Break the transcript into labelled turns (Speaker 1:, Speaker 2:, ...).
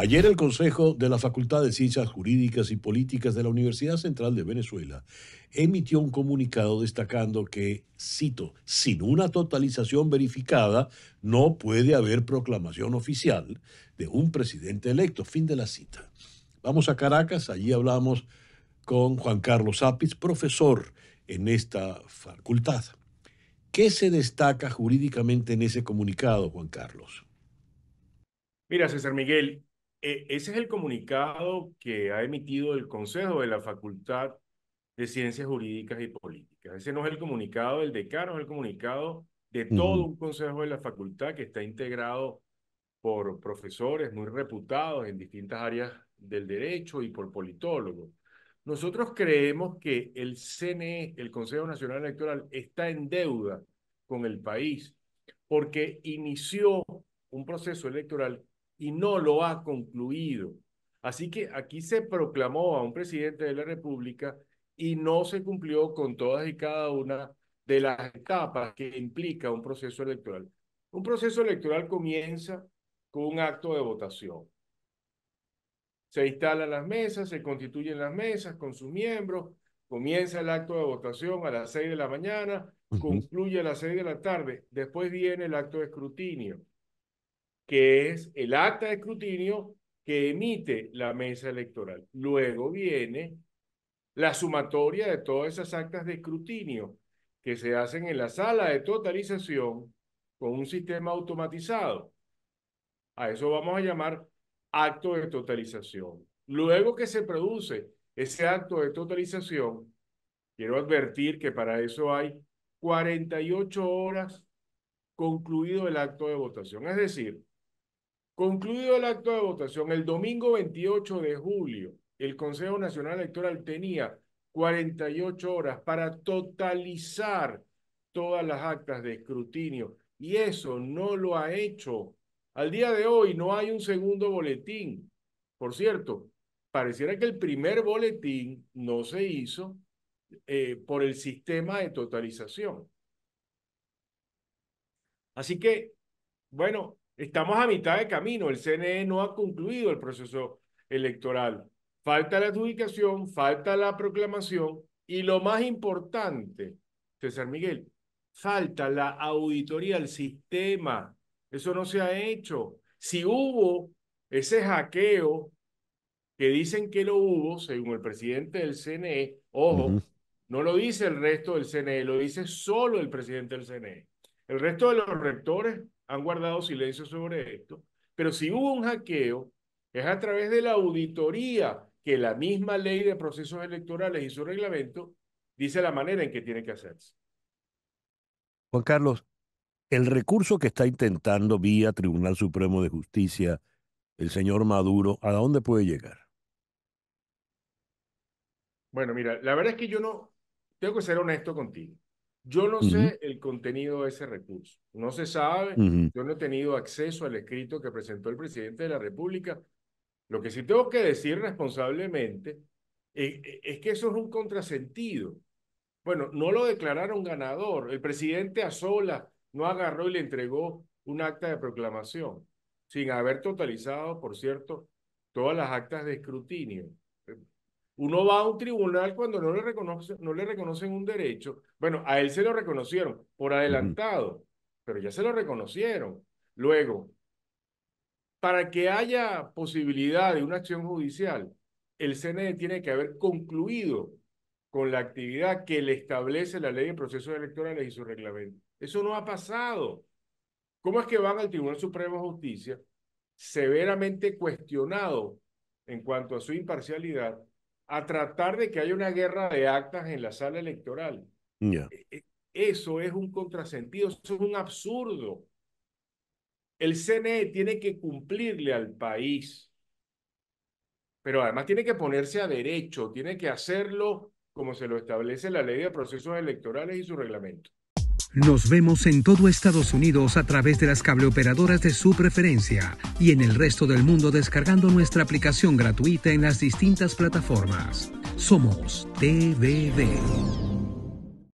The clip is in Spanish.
Speaker 1: Ayer el Consejo de la Facultad de Ciencias Jurídicas y Políticas de la Universidad Central de Venezuela emitió un comunicado destacando que, cito, sin una totalización verificada no puede haber proclamación oficial de un presidente electo. Fin de la cita. Vamos a Caracas, allí hablamos con Juan Carlos Apis, profesor en esta facultad. ¿Qué se destaca jurídicamente en ese comunicado, Juan Carlos?
Speaker 2: Mira, César Miguel, e-, ese es el comunicado que ha emitido el Consejo de la Facultad de Ciencias Jurídicas y Políticas. Ese no es el comunicado del decano, es el comunicado de todo un consejo de la facultad que está integrado por profesores muy reputados en distintas áreas del derecho y por politólogos. Nosotros creemos que el CNE, el Consejo Nacional Electoral, está en deuda con el país porque inició un proceso electoral y no lo ha concluido. Así que aquí se proclamó a un presidente de la República y no se cumplió con todas y cada una de las etapas que implica un proceso electoral. Un proceso electoral comienza con un acto de votación. Se instalan las mesas, se constituyen las mesas con sus miembros, comienza el acto de votación a las seis de la mañana, concluye a las seis de la tarde, después viene el acto de escrutinio que es el acta de escrutinio que emite la mesa electoral. Luego viene la sumatoria de todas esas actas de escrutinio que se hacen en la sala de totalización con un sistema automatizado. A eso vamos a llamar acto de totalización. Luego que se produce ese acto de totalización, quiero advertir que para eso hay 48 horas concluido el acto de votación. Es decir, Concluido el acto de votación, el domingo 28 de julio, el Consejo Nacional Electoral tenía 48 horas para totalizar todas las actas de escrutinio y eso no lo ha hecho. Al día de hoy no hay un segundo boletín. Por cierto, pareciera que el primer boletín no se hizo eh, por el sistema de totalización. Así que, bueno, Estamos a mitad de camino, el CNE no ha concluido el proceso electoral. Falta la adjudicación, falta la proclamación y lo más importante, César Miguel, falta la auditoría el sistema. Eso no se ha hecho. Si hubo ese hackeo que dicen que lo hubo, según el presidente del CNE, ojo, no lo dice el resto del CNE, lo dice solo el presidente del CNE. El resto de los rectores han guardado silencio sobre esto, pero si hubo un hackeo, es a través de la auditoría que la misma ley de procesos electorales y su reglamento dice la manera en que tiene que hacerse.
Speaker 1: Juan Carlos, el recurso que está intentando vía Tribunal Supremo de Justicia el señor Maduro, ¿a dónde puede llegar?
Speaker 2: Bueno, mira, la verdad es que yo no, tengo que ser honesto contigo. Yo no sé el contenido de ese recurso, no se sabe, yo no he tenido acceso al escrito que presentó el presidente de la República. Lo que sí tengo que decir responsablemente es, eh, eh, es que eso es un contrasentido. Bueno, no lo declararon ganador, el presidente a sola no agarró y le entregó un acta de proclamación, sin haber totalizado, por cierto, todas las actas de escrutinio. Uno va a un tribunal cuando no le, no le reconocen un derecho. Bueno, a él se lo reconocieron por adelantado, pero ya se lo reconocieron. Luego, para que haya posibilidad de una acción judicial, el CNE tiene que haber concluido con la actividad que le establece la ley de procesos electorales y su reglamento. Eso no ha pasado. ¿Cómo es que van al Tribunal Supremo de Justicia severamente cuestionado en cuanto a su imparcialidad a tratar de que haya una guerra de actas en la sala electoral. E, e, eso es un contrasentido, es un absurdo. El CNE tiene que cumplirle al país, pero además tiene que ponerse a derecho, tiene que hacerlo como se lo establece la ley de procesos electorales y su reglamento.
Speaker 1: Nos vemos en todo Estados Unidos a través de las cableoperadoras de su preferencia y en el resto del mundo descargando nuestra aplicación gratuita en las distintas plataformas. Somos TVB.